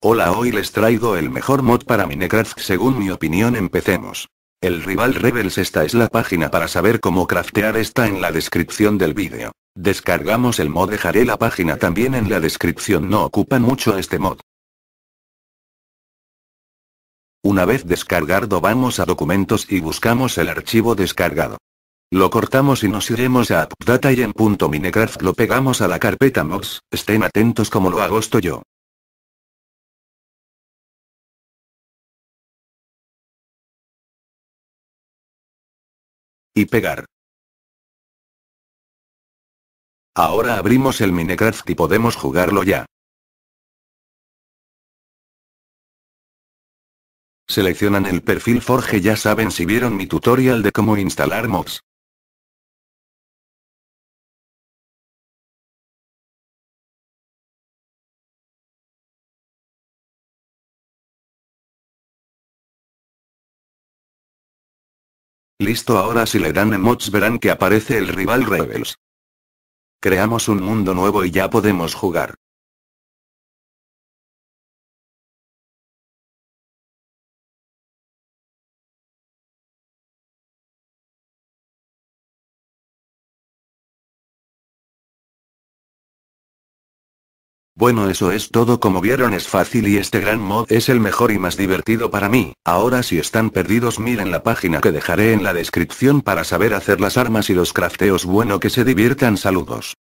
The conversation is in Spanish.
Hola hoy les traigo el mejor mod para Minecraft según mi opinión empecemos. El rival Rebels esta es la página para saber cómo craftear está en la descripción del vídeo. Descargamos el mod dejaré la página también en la descripción no ocupa mucho este mod. Una vez descargado vamos a documentos y buscamos el archivo descargado. Lo cortamos y nos iremos a Updata y en punto .minecraft lo pegamos a la carpeta mods, estén atentos como lo hago yo. Y pegar. Ahora abrimos el Minecraft y podemos jugarlo ya. Seleccionan el perfil Forge ya saben si vieron mi tutorial de cómo instalar mods. Listo ahora si le dan emotes verán que aparece el rival Rebels. Creamos un mundo nuevo y ya podemos jugar. Bueno eso es todo como vieron es fácil y este gran mod es el mejor y más divertido para mí, ahora si están perdidos miren la página que dejaré en la descripción para saber hacer las armas y los crafteos bueno que se diviertan saludos.